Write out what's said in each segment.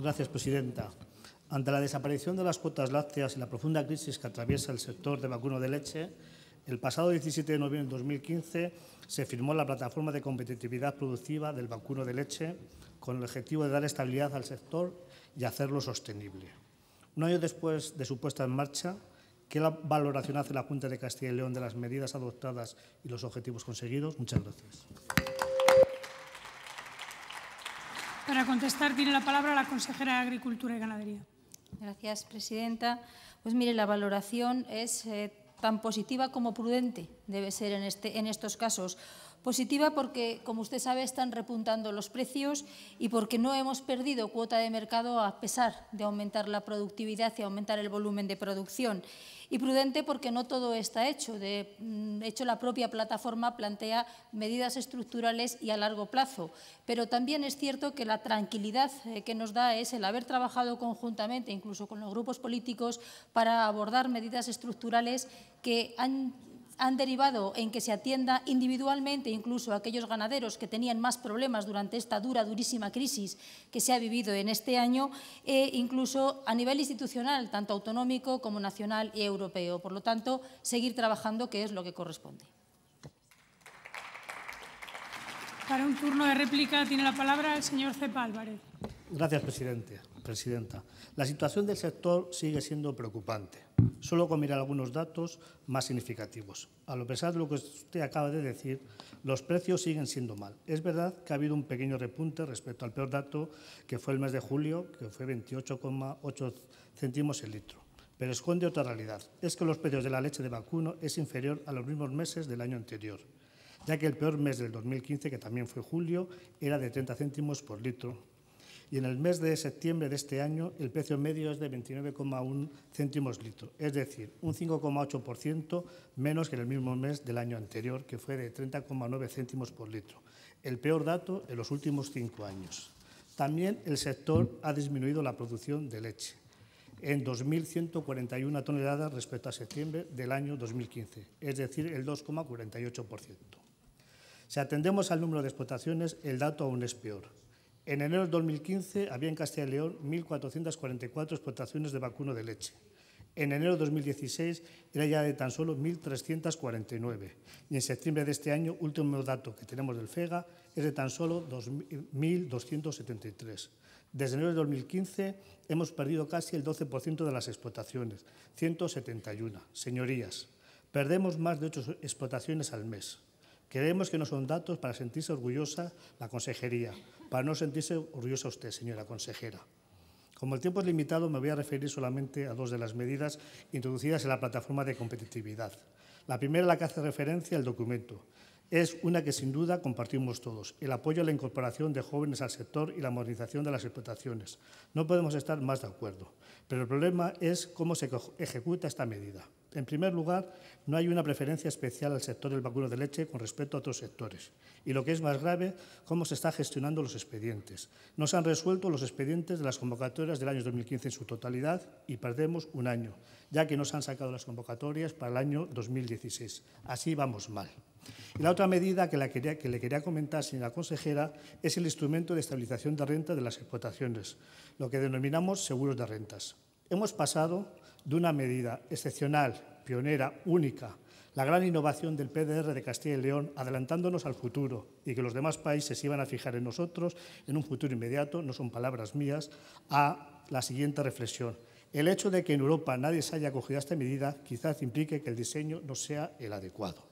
Gracias, presidenta. Ante la desaparición de las cuotas lácteas y la profunda crisis que atraviesa el sector de vacuno de leche, el pasado 17 de noviembre de 2015 se firmó la Plataforma de Competitividad Productiva del Vacuno de Leche con el objetivo de dar estabilidad al sector y hacerlo sostenible. Un año después de su puesta en marcha, ¿qué valoración hace la Junta de Castilla y León de las medidas adoptadas y los objetivos conseguidos? Muchas gracias. Para contestar tiene la palabra la consejera de Agricultura y Ganadería. Gracias, presidenta. Pues mire, la valoración es eh, tan positiva como prudente, debe ser en, este, en estos casos. Positiva porque, como usted sabe, están repuntando los precios y porque no hemos perdido cuota de mercado a pesar de aumentar la productividad y aumentar el volumen de producción. Y prudente porque no todo está hecho. De mm, hecho, la propia plataforma plantea medidas estructurales y a largo plazo. Pero también es cierto que la tranquilidad eh, que nos da es el haber trabajado conjuntamente, incluso con los grupos políticos, para abordar medidas estructurales que han han derivado en que se atienda individualmente incluso a aquellos ganaderos que tenían más problemas durante esta dura, durísima crisis que se ha vivido en este año, e incluso a nivel institucional, tanto autonómico como nacional y europeo. Por lo tanto, seguir trabajando, que es lo que corresponde. Para un turno de réplica tiene la palabra el señor Cepa Álvarez. Gracias, presidente. Presidenta. La situación del sector sigue siendo preocupante, solo con mirar algunos datos más significativos. A lo pesar de lo que usted acaba de decir, los precios siguen siendo mal. Es verdad que ha habido un pequeño repunte respecto al peor dato, que fue el mes de julio, que fue 28,8 céntimos el litro pero esconde otra realidad. Es que los precios de la leche de vacuno es inferior a los mismos meses del año anterior, ya que el peor mes del 2015, que también fue julio, era de 30 céntimos por litro y en el mes de septiembre de este año el precio medio es de 29,1 céntimos litro, es decir, un 5,8% menos que en el mismo mes del año anterior, que fue de 30,9 céntimos por litro, el peor dato en los últimos cinco años. También el sector ha disminuido la producción de leche en 2.141 toneladas respecto a septiembre del año 2015, es decir, el 2,48%. Si atendemos al número de explotaciones, el dato aún es peor. En enero de 2015 había en Castilla y León 1.444 explotaciones de vacuno de leche. En enero de 2016 era ya de tan solo 1.349 y en septiembre de este año, último dato que tenemos del FEGA, es de tan solo 2.273. Desde enero de 2015 hemos perdido casi el 12% de las explotaciones, 171. Señorías, perdemos más de 8 explotaciones al mes. Creemos que no son datos para sentirse orgullosa la consejería, para no sentirse orgullosa usted, señora consejera. Como el tiempo es limitado, me voy a referir solamente a dos de las medidas introducidas en la plataforma de competitividad. La primera, la que hace referencia al documento, es una que sin duda compartimos todos, el apoyo a la incorporación de jóvenes al sector y la modernización de las explotaciones. No podemos estar más de acuerdo, pero el problema es cómo se ejecuta esta medida. En primer lugar, no hay una preferencia especial al sector del vacuno de leche con respecto a otros sectores. Y lo que es más grave, cómo se están gestionando los expedientes. No se han resuelto los expedientes de las convocatorias del año 2015 en su totalidad y perdemos un año, ya que no se han sacado las convocatorias para el año 2016. Así vamos mal. Y la otra medida que, que, le quería comentar, señora consejera, es el instrumento de estabilización de renta de las explotaciones, lo que denominamos seguros de rentas. Hemos pasado de una medida excepcional, pionera, única, la gran innovación del PDR de Castilla y León, adelantándonos al futuro y que los demás países iban a fijar en nosotros en un futuro inmediato, no son palabras mías, a la siguiente reflexión. El hecho de que en Europa nadie se haya acogido a esta medida quizás implique que el diseño no sea el adecuado.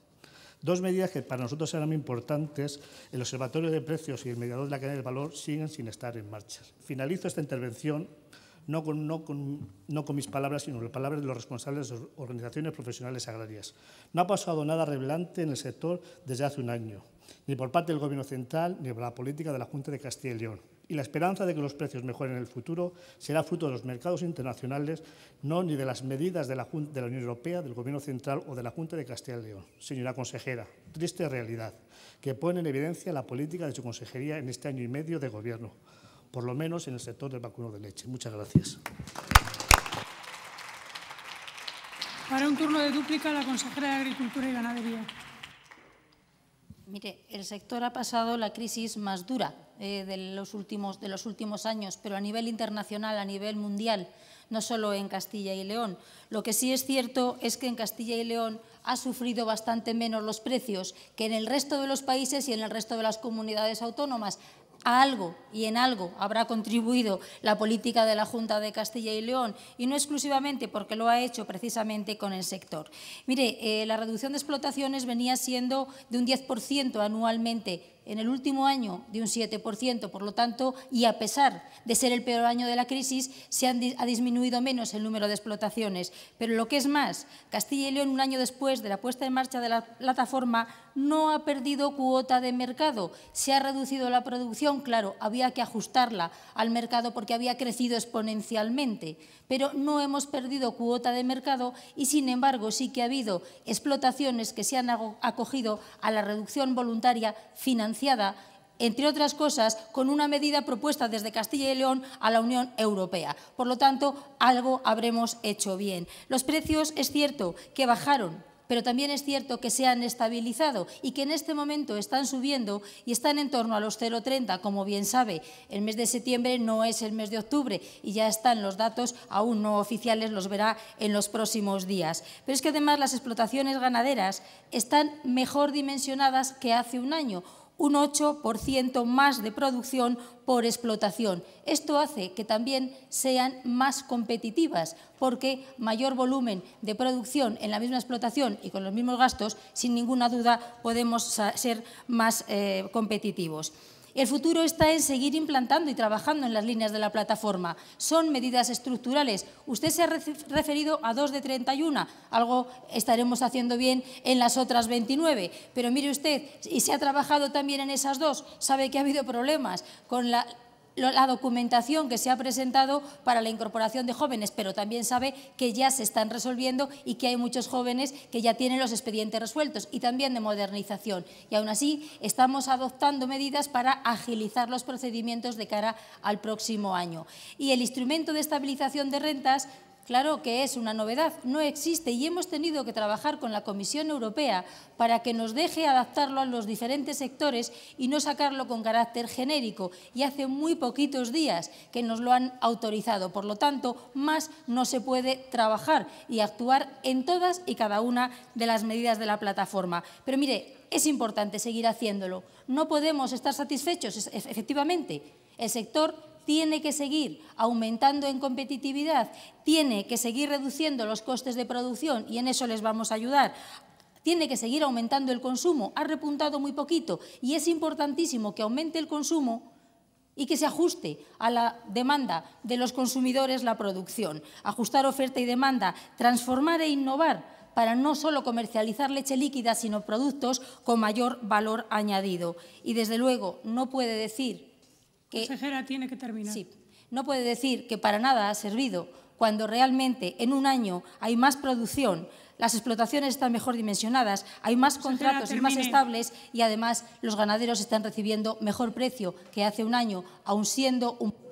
Dos medidas que para nosotros eran muy importantes, el Observatorio de Precios y el Mediador de la Cadena de Valor, siguen sin estar en marcha. Finalizo esta intervención no con, mis palabras, sino con las palabras de los responsables de organizaciones profesionales agrarias. No ha pasado nada revelante en el sector desde hace un año, ni por parte del Gobierno central ni por la política de la Junta de Castilla y León. Y la esperanza de que los precios mejoren en el futuro será fruto de los mercados internacionales, no ni de las medidas de la, de la Unión Europea, del Gobierno central o de la Junta de Castilla y León. Señora consejera, triste realidad que pone en evidencia la política de su consejería en este año y medio de Gobierno por lo menos en el sector del vacuno de leche. Muchas gracias. Para un turno de dúplica, la consejera de Agricultura y Ganadería. Mire, el sector ha pasado la crisis más dura eh, de, los últimos, de los últimos años, pero a nivel internacional, a nivel mundial, no solo en Castilla y León. Lo que sí es cierto es que en Castilla y León ha sufrido bastante menos los precios que en el resto de los países y en el resto de las comunidades autónomas a algo y en algo habrá contribuido la política de la Junta de Castilla y León y no exclusivamente porque lo ha hecho precisamente con el sector. Mire, eh, la reducción de explotaciones venía siendo de un 10% anualmente en el último año de un 7%, por lo tanto, y a pesar de ser el peor año de la crisis, se ha disminuido menos el número de explotaciones. Pero lo que es más, Castilla y León, un año después de la puesta en marcha de la plataforma, no ha perdido cuota de mercado. Se ha reducido la producción, claro, había que ajustarla al mercado porque había crecido exponencialmente, pero no hemos perdido cuota de mercado y, sin embargo, sí que ha habido explotaciones que se han acogido a la reducción voluntaria financiera entre otras cosas, con una medida propuesta desde Castilla y León a la Unión Europea. Por lo tanto, algo habremos hecho bien. Los precios, es cierto, que bajaron pero también es cierto que se han estabilizado y que en este momento están subiendo y están en torno a los 0,30, como bien sabe. El mes de septiembre no es el mes de octubre y ya están los datos aún no oficiales, los verá en los próximos días. Pero es que además las explotaciones ganaderas están mejor dimensionadas que hace un año, un 8% más de producción por explotación. Esto hace que también sean más competitivas, porque mayor volumen de producción en la misma explotación y con los mismos gastos, sin ninguna duda, podemos ser más eh, competitivos. El futuro está en seguir implantando y trabajando en las líneas de la plataforma. Son medidas estructurales. Usted se ha referido a dos de 31, algo estaremos haciendo bien en las otras 29. Pero mire usted, y se ha trabajado también en esas dos, sabe que ha habido problemas con la la documentación que se ha presentado para la incorporación de jóvenes, pero también sabe que ya se están resolviendo y que hay muchos jóvenes que ya tienen los expedientes resueltos y también de modernización. Y aún así estamos adoptando medidas para agilizar los procedimientos de cara al próximo año. Y el instrumento de estabilización de rentas Claro que es una novedad, no existe y hemos tenido que trabajar con la Comisión Europea para que nos deje adaptarlo a los diferentes sectores y no sacarlo con carácter genérico. Y hace muy poquitos días que nos lo han autorizado. Por lo tanto, más no se puede trabajar y actuar en todas y cada una de las medidas de la plataforma. Pero mire, es importante seguir haciéndolo. No podemos estar satisfechos, efectivamente. El sector tiene que seguir aumentando en competitividad, tiene que seguir reduciendo los costes de producción y en eso les vamos a ayudar tiene que seguir aumentando el consumo, ha repuntado muy poquito y es importantísimo que aumente el consumo y que se ajuste a la demanda de los consumidores la producción. Ajustar oferta y demanda, transformar e innovar para no solo comercializar leche líquida, sino productos con mayor valor añadido. Y desde luego no puede decir que... tiene que terminar. Sí, no puede decir que para nada ha servido cuando realmente en un año hay más producción, las explotaciones están mejor dimensionadas, hay más contratos y más estables y además los ganaderos están recibiendo mejor precio que hace un año, aun siendo un...